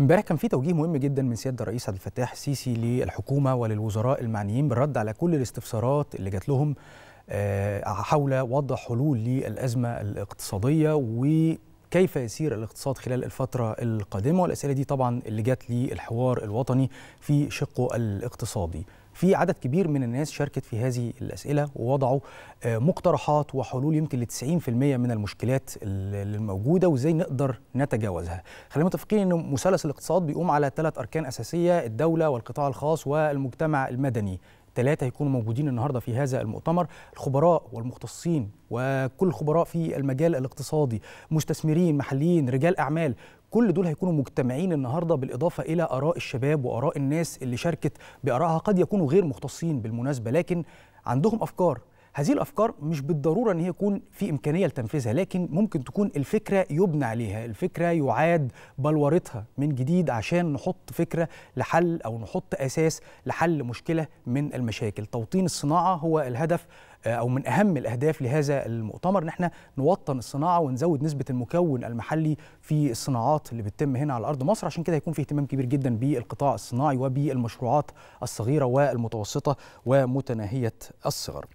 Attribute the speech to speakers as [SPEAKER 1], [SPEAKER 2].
[SPEAKER 1] امبارح كان في توجيه مهم جدا من سياده الرئيس عبد الفتاح السيسي للحكومه وللوزراء المعنيين بالرد على كل الاستفسارات اللي جات لهم آه، حول وضع حلول للازمه الاقتصاديه وكيف يسير الاقتصاد خلال الفتره القادمه والاسئله دي طبعا اللي جات للحوار الوطني في شقه الاقتصادي في عدد كبير من الناس شاركت في هذه الاسئله ووضعوا آه، مقترحات وحلول يمكن ل 90% من المشكلات الموجوده وازاي نقدر نتجاوزها. خلينا متفقين ان مثلث الاقتصاد بيقوم على ثلاث اركان اساسيه الدوله والقطاع الخاص والمجتمع المدني. ثلاثة هيكونوا موجودين النهاردة في هذا المؤتمر الخبراء والمختصين وكل خبراء في المجال الاقتصادي مستثمرين محليين رجال أعمال كل دول هيكونوا مجتمعين النهارده بالاضافه الى اراء الشباب واراء الناس اللي شاركت بارائها قد يكونوا غير مختصين بالمناسبه لكن عندهم افكار هذه الافكار مش بالضروره ان هي يكون في امكانيه لتنفيذها لكن ممكن تكون الفكره يبنى عليها الفكره يعاد بلورتها من جديد عشان نحط فكره لحل او نحط اساس لحل مشكله من المشاكل توطين الصناعه هو الهدف آه، او من اهم الاهداف لهذا المؤتمر ان احنا نوطن الصناعه ونزود نسبه المكون المحلي في الصناعات اللي بتتم هنا على ارض مصر عشان كده هيكون في اهتمام كبير جدا بالقطاع الصناعي وبالمشروعات الصغيره والمتوسطه ومتناهيه الصغر